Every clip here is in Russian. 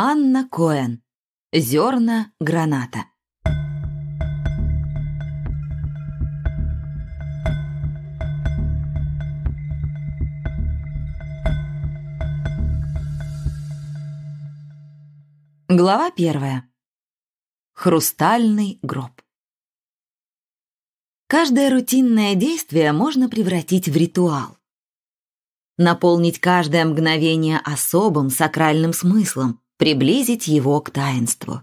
Анна Коэн. Зерна граната. Глава первая. Хрустальный гроб. Каждое рутинное действие можно превратить в ритуал. Наполнить каждое мгновение особым сакральным смыслом – приблизить его к таинству.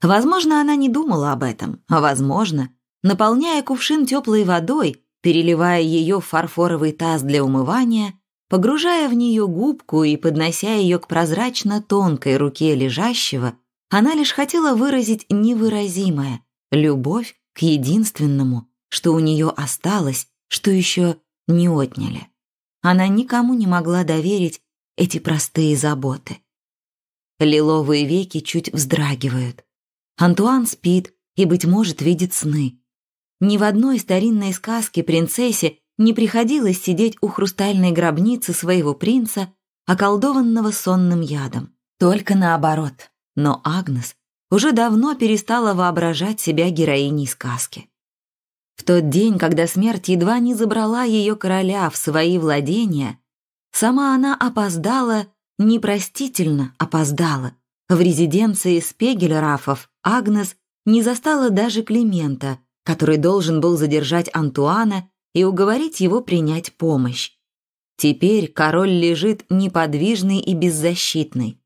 Возможно, она не думала об этом, а возможно, наполняя кувшин теплой водой, переливая ее в фарфоровый таз для умывания, погружая в нее губку и поднося ее к прозрачно тонкой руке лежащего, она лишь хотела выразить невыразимое — любовь к единственному, что у нее осталось, что еще не отняли. Она никому не могла доверить эти простые заботы. Лиловые веки чуть вздрагивают. Антуан спит и, быть может, видит сны. Ни в одной старинной сказке принцессе не приходилось сидеть у хрустальной гробницы своего принца, околдованного сонным ядом. Только наоборот. Но Агнес уже давно перестала воображать себя героиней сказки. В тот день, когда смерть едва не забрала ее короля в свои владения, сама она опоздала непростительно опоздала. В резиденции спегель Агнес не застала даже Климента, который должен был задержать Антуана и уговорить его принять помощь. Теперь король лежит неподвижный и беззащитный,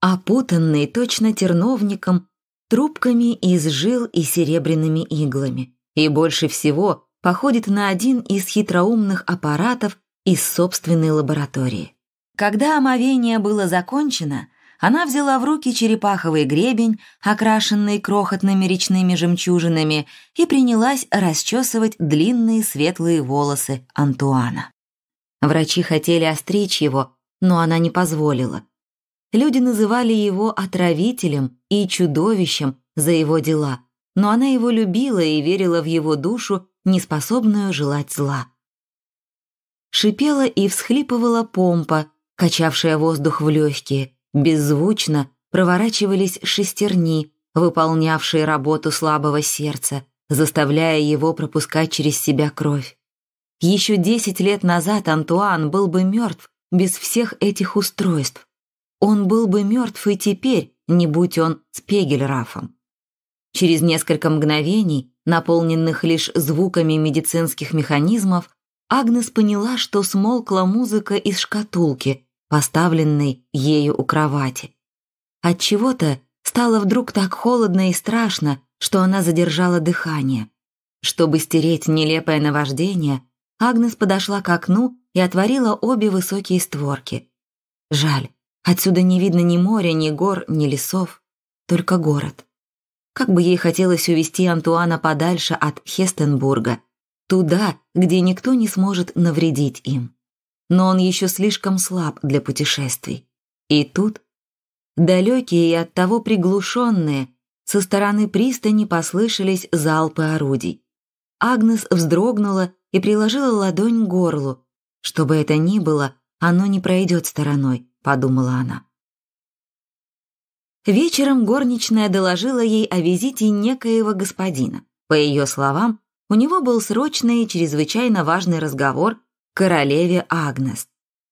опутанный точно терновником, трубками из жил и серебряными иглами, и больше всего походит на один из хитроумных аппаратов из собственной лаборатории. Когда омовение было закончено, она взяла в руки черепаховый гребень, окрашенный крохотными речными жемчужинами, и принялась расчесывать длинные светлые волосы Антуана. Врачи хотели остричь его, но она не позволила. Люди называли его отравителем и чудовищем за его дела, но она его любила и верила в его душу, неспособную желать зла. Шипела и всхлипывала помпа, качавшая воздух в легкие, беззвучно проворачивались шестерни, выполнявшие работу слабого сердца, заставляя его пропускать через себя кровь. Еще десять лет назад Антуан был бы мертв без всех этих устройств. Он был бы мертв и теперь, не будь он с Пегельрафом. Через несколько мгновений, наполненных лишь звуками медицинских механизмов, Агнес поняла, что смолкла музыка из шкатулки, поставленный ею у кровати. От чего то стало вдруг так холодно и страшно, что она задержала дыхание. Чтобы стереть нелепое наваждение, Агнес подошла к окну и отворила обе высокие створки. Жаль, отсюда не видно ни моря, ни гор, ни лесов, только город. Как бы ей хотелось увести Антуана подальше от Хестенбурга, туда, где никто не сможет навредить им но он еще слишком слаб для путешествий. И тут, далекие и оттого приглушенные, со стороны пристани послышались залпы орудий. Агнес вздрогнула и приложила ладонь к горлу. Что бы это ни было, оно не пройдет стороной, подумала она. Вечером горничная доложила ей о визите некоего господина. По ее словам, у него был срочный и чрезвычайно важный разговор королеве Агнес.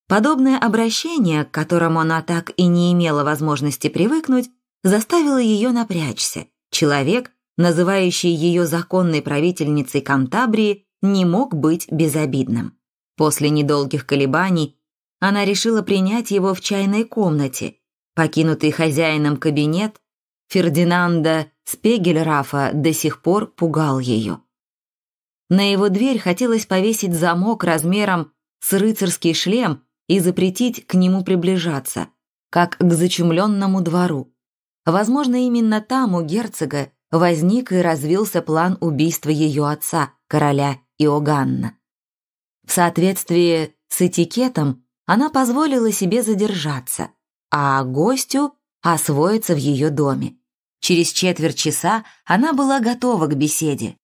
Подобное обращение, к которому она так и не имела возможности привыкнуть, заставило ее напрячься. Человек, называющий ее законной правительницей Кантабрии, не мог быть безобидным. После недолгих колебаний она решила принять его в чайной комнате. Покинутый хозяином кабинет Фердинанда Спегельрафа до сих пор пугал ее. На его дверь хотелось повесить замок размером с рыцарский шлем и запретить к нему приближаться, как к зачумленному двору. Возможно, именно там у герцога возник и развился план убийства ее отца, короля Иоганна. В соответствии с этикетом она позволила себе задержаться, а гостю освоиться в ее доме. Через четверть часа она была готова к беседе,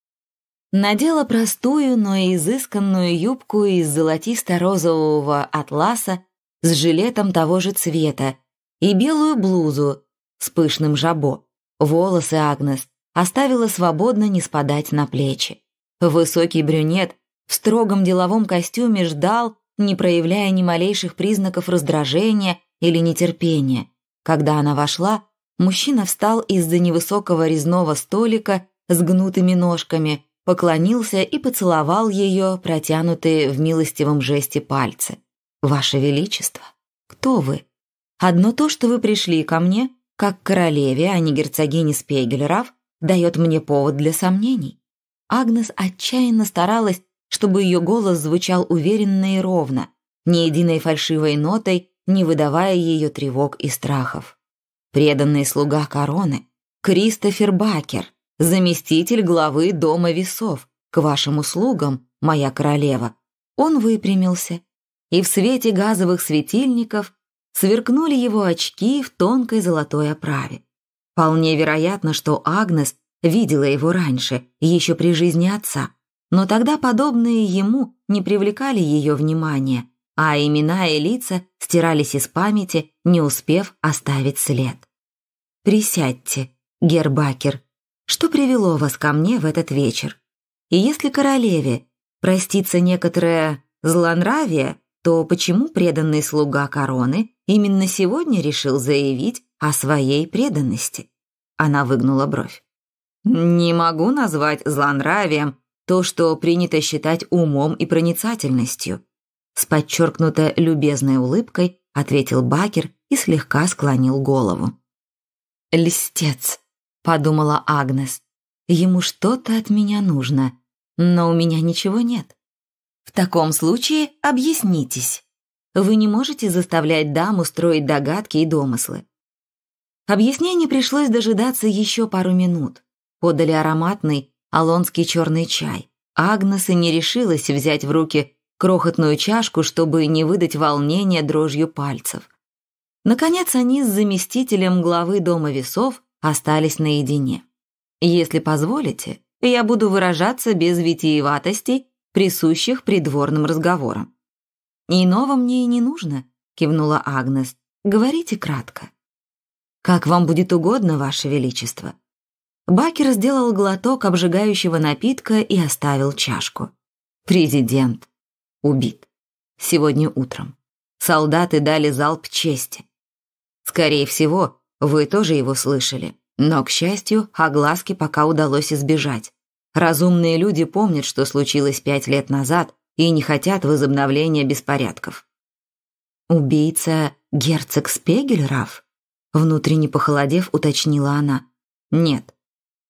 надела простую, но изысканную юбку из золотисто-розового атласа с жилетом того же цвета и белую блузу с пышным жабо. Волосы Агнес оставила свободно не спадать на плечи. Высокий брюнет в строгом деловом костюме ждал, не проявляя ни малейших признаков раздражения или нетерпения. Когда она вошла, мужчина встал из-за невысокого резного столика с гнутыми ножками поклонился и поцеловал ее, протянутые в милостивом жесте пальцы. «Ваше Величество, кто вы? Одно то, что вы пришли ко мне, как королеве, а не герцогине Спейгельраф, дает мне повод для сомнений». Агнес отчаянно старалась, чтобы ее голос звучал уверенно и ровно, ни единой фальшивой нотой, не выдавая ее тревог и страхов. Преданный слуга короны, Кристофер Бакер, заместитель главы Дома весов. К вашим услугам, моя королева». Он выпрямился, и в свете газовых светильников сверкнули его очки в тонкой золотой оправе. Вполне вероятно, что Агнес видела его раньше, еще при жизни отца, но тогда подобные ему не привлекали ее внимания, а имена и лица стирались из памяти, не успев оставить след. «Присядьте, Гербакер», что привело вас ко мне в этот вечер. И если королеве простится некоторое злонравие, то почему преданный слуга короны именно сегодня решил заявить о своей преданности? Она выгнула бровь. Не могу назвать злонравием то, что принято считать умом и проницательностью. С подчеркнутой любезной улыбкой ответил Бакер и слегка склонил голову. «Листец», подумала Агнес. Ему что-то от меня нужно, но у меня ничего нет. В таком случае объяснитесь. Вы не можете заставлять даму строить догадки и домыслы. Объяснений пришлось дожидаться еще пару минут. Подали ароматный алонский черный чай. Агнес и не решилась взять в руки крохотную чашку, чтобы не выдать волнение дрожью пальцев. Наконец они с заместителем главы Дома весов остались наедине. Если позволите, я буду выражаться без витиеватостей, присущих придворным разговорам. «Иного мне и не нужно», — кивнула Агнес. «Говорите кратко». «Как вам будет угодно, Ваше Величество». Бакер сделал глоток обжигающего напитка и оставил чашку. Президент убит. Сегодня утром. Солдаты дали залп чести. Скорее всего, вы тоже его слышали. Но, к счастью, огласки пока удалось избежать. Разумные люди помнят, что случилось пять лет назад, и не хотят возобновления беспорядков. «Убийца — герцог Спегельраф?» Внутренне похолодев, уточнила она. «Нет.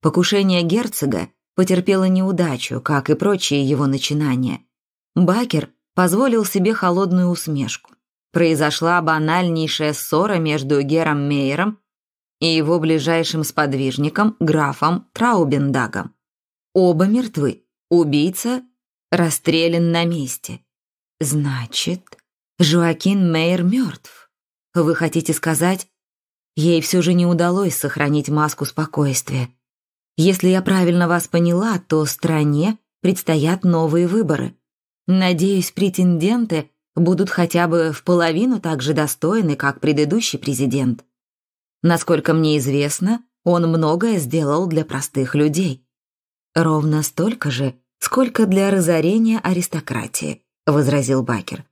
Покушение герцога потерпело неудачу, как и прочие его начинания. Бакер позволил себе холодную усмешку. Произошла банальнейшая ссора между Гером Мейером и его ближайшим сподвижником, графом Траубендагом. Оба мертвы. Убийца расстрелян на месте. Значит, Жоакин Мейер мертв. Вы хотите сказать, ей все же не удалось сохранить маску спокойствия. Если я правильно вас поняла, то стране предстоят новые выборы. Надеюсь, претенденты будут хотя бы в половину так же достойны, как предыдущий президент. Насколько мне известно, он многое сделал для простых людей. Ровно столько же, сколько для разорения аристократии, возразил Бакер.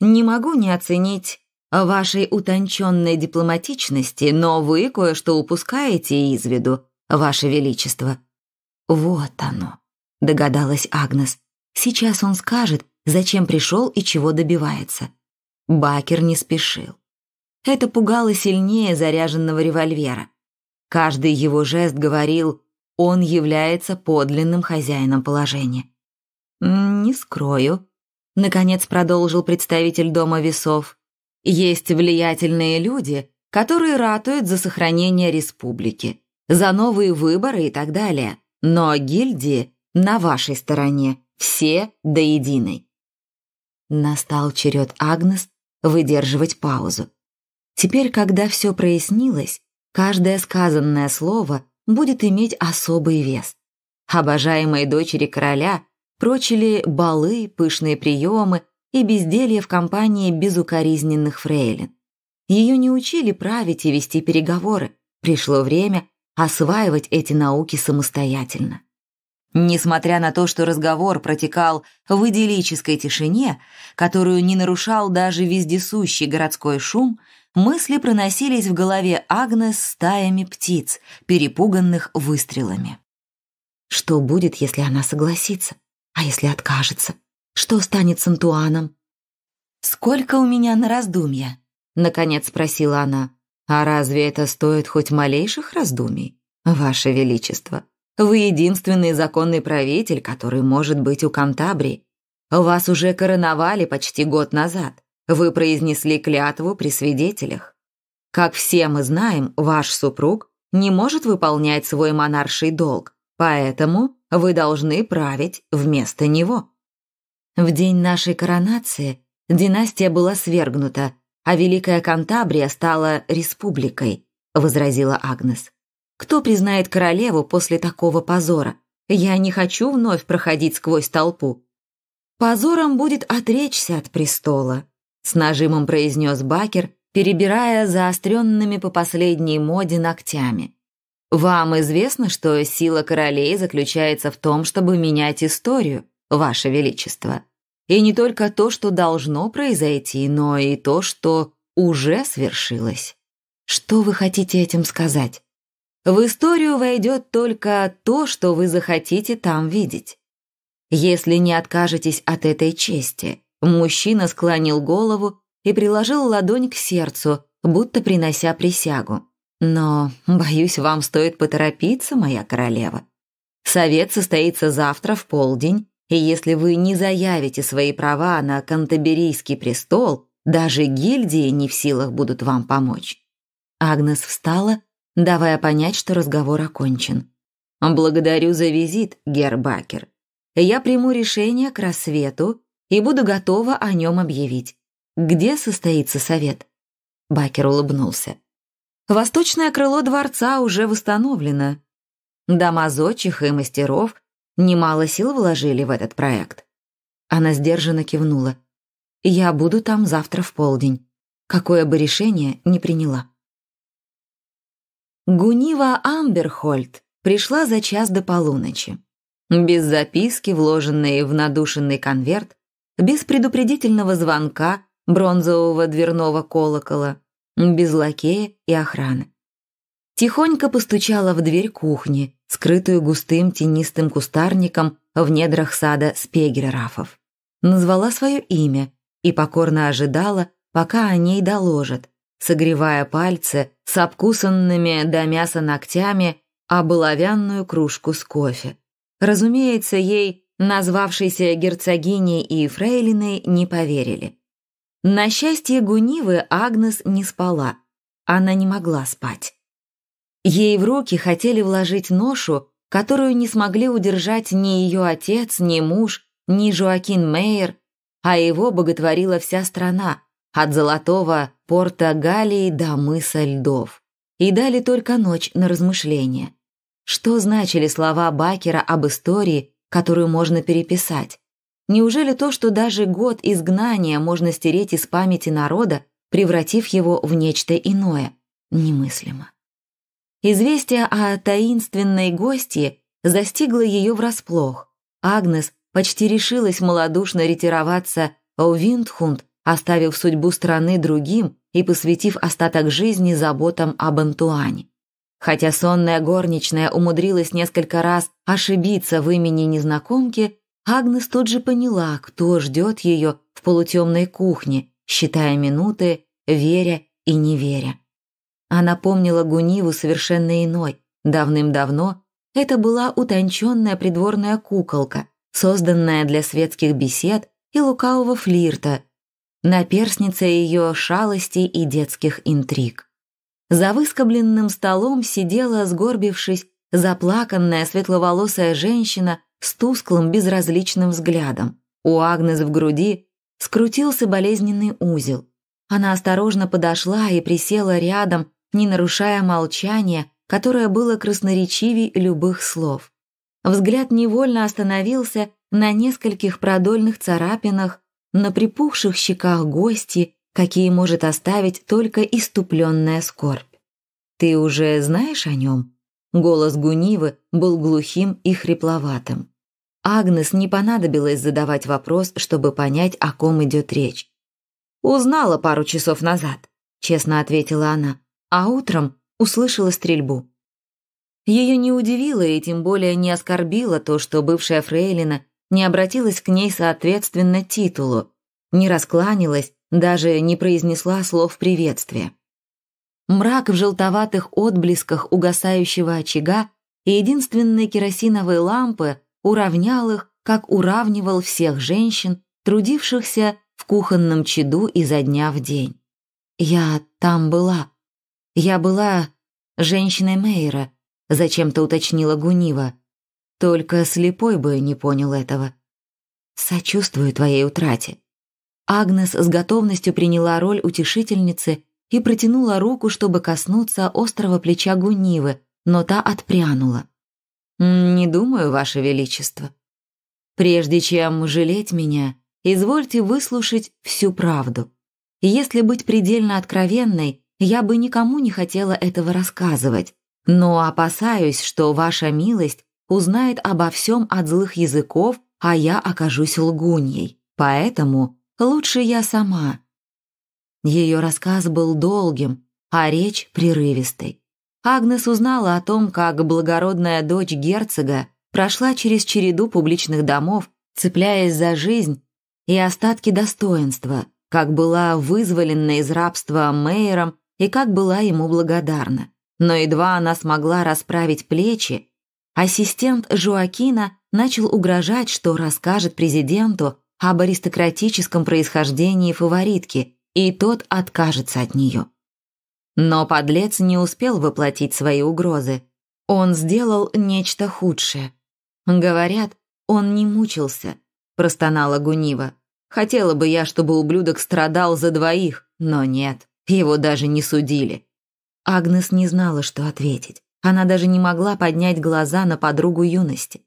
Не могу не оценить вашей утонченной дипломатичности, но вы кое-что упускаете из виду, ваше величество. Вот оно, догадалась Агнес. Сейчас он скажет, зачем пришел и чего добивается. Бакер не спешил. Это пугало сильнее заряженного револьвера. Каждый его жест говорил, он является подлинным хозяином положения. «Не скрою», — наконец продолжил представитель Дома весов, «есть влиятельные люди, которые ратуют за сохранение республики, за новые выборы и так далее, но гильдии на вашей стороне, все до единой». Настал черед Агнес выдерживать паузу. Теперь, когда все прояснилось, каждое сказанное слово будет иметь особый вес. Обожаемой дочери короля прочили балы, пышные приемы и безделье в компании безукоризненных фрейлин. Ее не учили править и вести переговоры. Пришло время осваивать эти науки самостоятельно. Несмотря на то, что разговор протекал в идиллической тишине, которую не нарушал даже вездесущий городской шум, мысли проносились в голове Агнес стаями птиц, перепуганных выстрелами. Что будет, если она согласится? А если откажется? Что станет с Антуаном? «Сколько у меня на раздумья?» — наконец спросила она. «А разве это стоит хоть малейших раздумий, Ваше Величество?» Вы единственный законный правитель, который может быть у Кантабри. Вас уже короновали почти год назад. Вы произнесли клятву при свидетелях. Как все мы знаем, ваш супруг не может выполнять свой монарший долг, поэтому вы должны править вместо него. В день нашей коронации династия была свергнута, а Великая Кантабрия стала республикой, возразила Агнес. Кто признает королеву после такого позора? Я не хочу вновь проходить сквозь толпу. Позором будет отречься от престола, с нажимом произнес Бакер, перебирая заостренными по последней моде ногтями. Вам известно, что сила королей заключается в том, чтобы менять историю, ваше величество. И не только то, что должно произойти, но и то, что уже свершилось. Что вы хотите этим сказать? в историю войдет только то, что вы захотите там видеть. Если не откажетесь от этой чести, мужчина склонил голову и приложил ладонь к сердцу, будто принося присягу. Но, боюсь, вам стоит поторопиться, моя королева. Совет состоится завтра в полдень, и если вы не заявите свои права на Кантаберийский престол, даже гильдии не в силах будут вам помочь. Агнес встала давая понять, что разговор окончен. «Благодарю за визит, Гербакер. Я приму решение к рассвету и буду готова о нем объявить. Где состоится совет?» Бакер улыбнулся. «Восточное крыло дворца уже восстановлено. Дома зодчих и мастеров немало сил вложили в этот проект». Она сдержанно кивнула. «Я буду там завтра в полдень. Какое бы решение ни приняла». Гунива Амберхольд пришла за час до полуночи. Без записки, вложенной в надушенный конверт, без предупредительного звонка бронзового дверного колокола, без лакея и охраны. Тихонько постучала в дверь кухни, скрытую густым тенистым кустарником в недрах сада спегерерафов. Назвала свое имя и покорно ожидала, пока о ней доложат, согревая пальцы с обкусанными до мяса ногтями об оловянную кружку с кофе. Разумеется, ей, назвавшейся герцогиней и фрейлиной, не поверили. На счастье Гунивы Агнес не спала. Она не могла спать. Ей в руки хотели вложить ношу, которую не смогли удержать ни ее отец, ни муж, ни Жоакин Мейер, а его боготворила вся страна, от золотого порта Галии до мыса льдов. И дали только ночь на размышление. Что значили слова Бакера об истории, которую можно переписать? Неужели то, что даже год изгнания можно стереть из памяти народа, превратив его в нечто иное? Немыслимо. Известие о таинственной гостье застигло ее врасплох. Агнес почти решилась малодушно ретироваться в Виндхунд оставив судьбу страны другим и посвятив остаток жизни заботам об Антуане. Хотя сонная горничная умудрилась несколько раз ошибиться в имени незнакомки, Агнес тут же поняла, кто ждет ее в полутемной кухне, считая минуты, веря и не веря. Она помнила Гуниву совершенно иной. Давным-давно это была утонченная придворная куколка, созданная для светских бесед и лукавого флирта, наперстница ее шалости и детских интриг. За выскобленным столом сидела, сгорбившись, заплаканная светловолосая женщина с тусклым безразличным взглядом. У Агнес в груди скрутился болезненный узел. Она осторожно подошла и присела рядом, не нарушая молчания, которое было красноречивей любых слов. Взгляд невольно остановился на нескольких продольных царапинах на припухших щеках гости, какие может оставить только иступленная скорбь. «Ты уже знаешь о нем?» Голос Гунивы был глухим и хрипловатым. Агнес не понадобилось задавать вопрос, чтобы понять, о ком идет речь. «Узнала пару часов назад», — честно ответила она, а утром услышала стрельбу. Ее не удивило и тем более не оскорбило то, что бывшая фрейлина не обратилась к ней соответственно титулу, не раскланялась, даже не произнесла слов приветствия. Мрак в желтоватых отблесках угасающего очага и единственной керосиновой лампы уравнял их, как уравнивал всех женщин, трудившихся в кухонном чаду изо дня в день. «Я там была. Я была женщиной Мейра», — зачем-то уточнила Гунива. Только слепой бы не понял этого. Сочувствую твоей утрате. Агнес с готовностью приняла роль утешительницы и протянула руку, чтобы коснуться острого плеча Гунивы, но та отпрянула. «Не думаю, Ваше Величество. Прежде чем жалеть меня, извольте выслушать всю правду. Если быть предельно откровенной, я бы никому не хотела этого рассказывать, но опасаюсь, что Ваша милость узнает обо всем от злых языков, а я окажусь лгуньей. Поэтому лучше я сама. Ее рассказ был долгим, а речь прерывистой. Агнес узнала о том, как благородная дочь герцога прошла через череду публичных домов, цепляясь за жизнь и остатки достоинства, как была вызволена из рабства мэйером и как была ему благодарна. Но едва она смогла расправить плечи, Ассистент Жуакина начал угрожать, что расскажет президенту об аристократическом происхождении фаворитки, и тот откажется от нее. Но подлец не успел воплотить свои угрозы. Он сделал нечто худшее. Говорят, он не мучился, простонала Гунива. Хотела бы я, чтобы ублюдок страдал за двоих, но нет, его даже не судили. Агнес не знала, что ответить. Она даже не могла поднять глаза на подругу юности.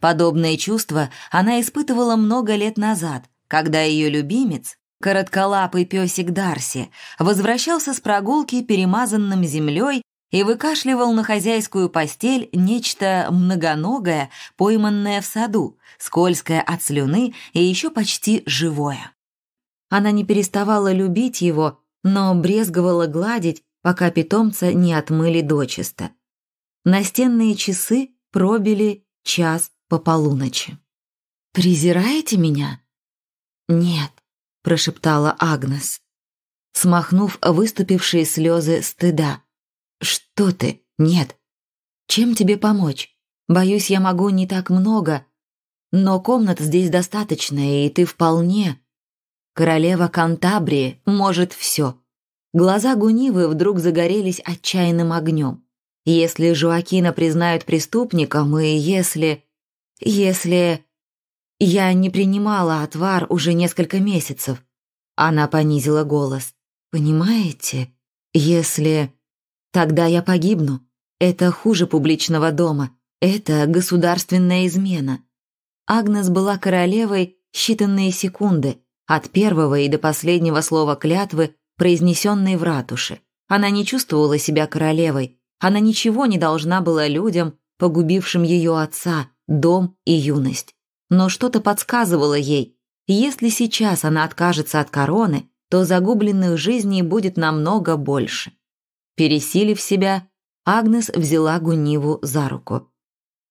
Подобное чувство она испытывала много лет назад, когда ее любимец, коротколапый песик Дарси, возвращался с прогулки перемазанным землей и выкашливал на хозяйскую постель нечто многоногое, пойманное в саду, скользкое от слюны и еще почти живое. Она не переставала любить его, но брезговала гладить, пока питомца не отмыли дочисто. Настенные часы пробили час по полуночи. «Презираете меня?» «Нет», — прошептала Агнес, смахнув выступившие слезы стыда. «Что ты? Нет. Чем тебе помочь? Боюсь, я могу не так много, но комнат здесь достаточно, и ты вполне...» Королева Кантабрии может все. Глаза Гунивы вдруг загорелись отчаянным огнем. Если Жуакина признают преступником и если... Если... Я не принимала отвар уже несколько месяцев. Она понизила голос. Понимаете? Если... Тогда я погибну. Это хуже публичного дома. Это государственная измена. Агнес была королевой считанные секунды, от первого и до последнего слова клятвы, произнесенной в ратуше. Она не чувствовала себя королевой, она ничего не должна была людям, погубившим ее отца, дом и юность. Но что-то подсказывало ей, если сейчас она откажется от короны, то загубленных жизней будет намного больше. Пересилив себя, Агнес взяла Гуниву за руку.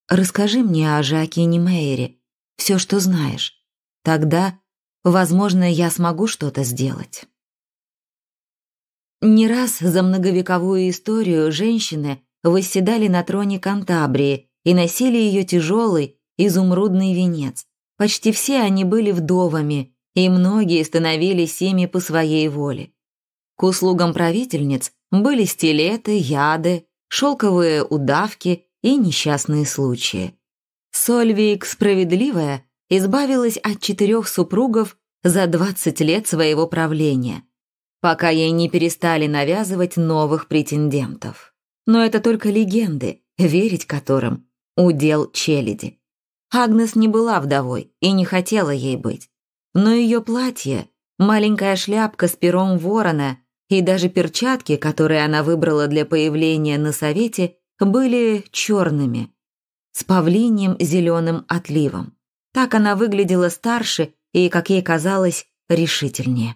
«Расскажи мне о Жакине Мейере, все, что знаешь. Тогда, возможно, я смогу что-то сделать». Не раз за многовековую историю женщины восседали на троне Кантабрии и носили ее тяжелый изумрудный венец. Почти все они были вдовами, и многие становились ими по своей воле. К услугам правительниц были стилеты, яды, шелковые удавки и несчастные случаи. Сольвик справедливая избавилась от четырех супругов за 20 лет своего правления – пока ей не перестали навязывать новых претендентов. Но это только легенды, верить которым – удел челяди. Агнес не была вдовой и не хотела ей быть. Но ее платье, маленькая шляпка с пером ворона и даже перчатки, которые она выбрала для появления на совете, были черными, с павлиньим зеленым отливом. Так она выглядела старше и, как ей казалось, решительнее.